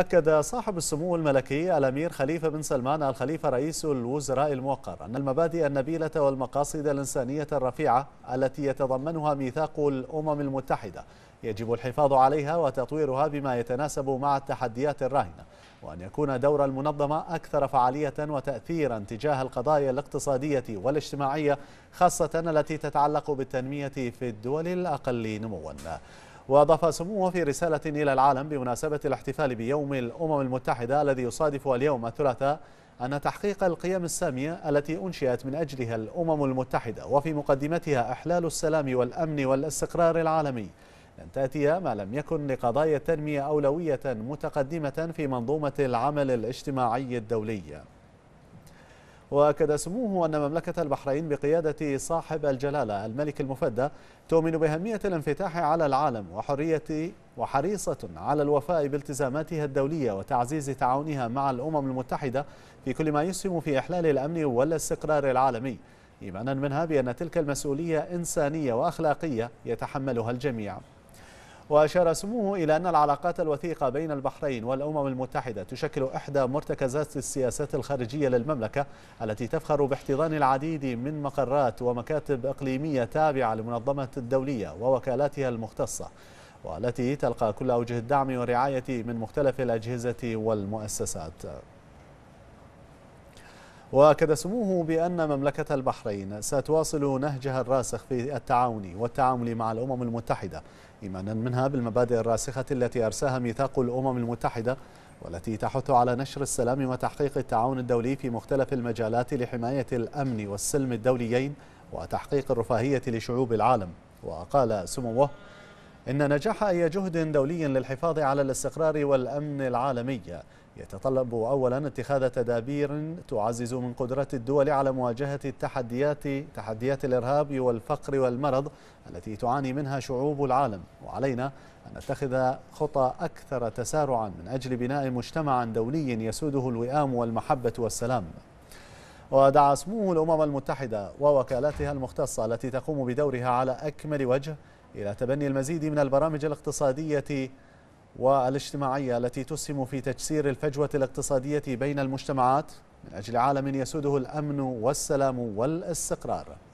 أكد صاحب السمو الملكي الأمير خليفة بن سلمان الخليفة رئيس الوزراء الموقر أن المبادئ النبيلة والمقاصد الإنسانية الرفيعة التي يتضمنها ميثاق الأمم المتحدة يجب الحفاظ عليها وتطويرها بما يتناسب مع التحديات الراهنة وأن يكون دور المنظمة أكثر فعالية وتأثيرا تجاه القضايا الاقتصادية والاجتماعية خاصة التي تتعلق بالتنمية في الدول الأقل نمواً وأضاف سموه في رسالة إلى العالم بمناسبة الاحتفال بيوم الأمم المتحدة الذي يصادف اليوم الثلاثاء أن تحقيق القيم السامية التي أنشئت من أجلها الأمم المتحدة وفي مقدمتها إحلال السلام والأمن والاستقرار العالمي لن تأتي ما لم يكن لقضايا التنمية أولوية متقدمة في منظومة العمل الاجتماعي الدولي وأكد سموه أن مملكة البحرين بقيادة صاحب الجلالة الملك المفدى تؤمن بأهمية الانفتاح على العالم وحرية وحريصة على الوفاء بالتزاماتها الدولية وتعزيز تعاونها مع الأمم المتحدة في كل ما يسهم في إحلال الأمن والاستقرار العالمي إيمانا منها بأن تلك المسؤولية إنسانية وأخلاقية يتحملها الجميع وأشار سموه إلى أن العلاقات الوثيقة بين البحرين والأمم المتحدة تشكل إحدى مرتكزات السياسات الخارجية للمملكة التي تفخر باحتضان العديد من مقرات ومكاتب إقليمية تابعة لمنظمة الدولية ووكالاتها المختصة والتي تلقى كل أوجه الدعم والرعاية من مختلف الأجهزة والمؤسسات واكد سموه بان مملكه البحرين ستواصل نهجها الراسخ في التعاون والتعامل مع الامم المتحده ايمانا منها بالمبادئ الراسخه التي ارساها ميثاق الامم المتحده والتي تحث على نشر السلام وتحقيق التعاون الدولي في مختلف المجالات لحمايه الامن والسلم الدوليين وتحقيق الرفاهيه لشعوب العالم وقال سموه إن نجاح أي جهد دولي للحفاظ على الاستقرار والأمن العالمي يتطلب أولا اتخاذ تدابير تعزز من قدرة الدول على مواجهة التحديات تحديات الإرهاب والفقر والمرض التي تعاني منها شعوب العالم وعلينا أن نتخذ خطى أكثر تسارعا من أجل بناء مجتمع دولي يسوده الوئام والمحبة والسلام ودعا سموه الأمم المتحدة ووكالاتها المختصة التي تقوم بدورها على أكمل وجه إلى تبني المزيد من البرامج الاقتصادية والاجتماعية التي تسهم في تجسير الفجوة الاقتصادية بين المجتمعات من أجل عالم يسوده الأمن والسلام والاستقرار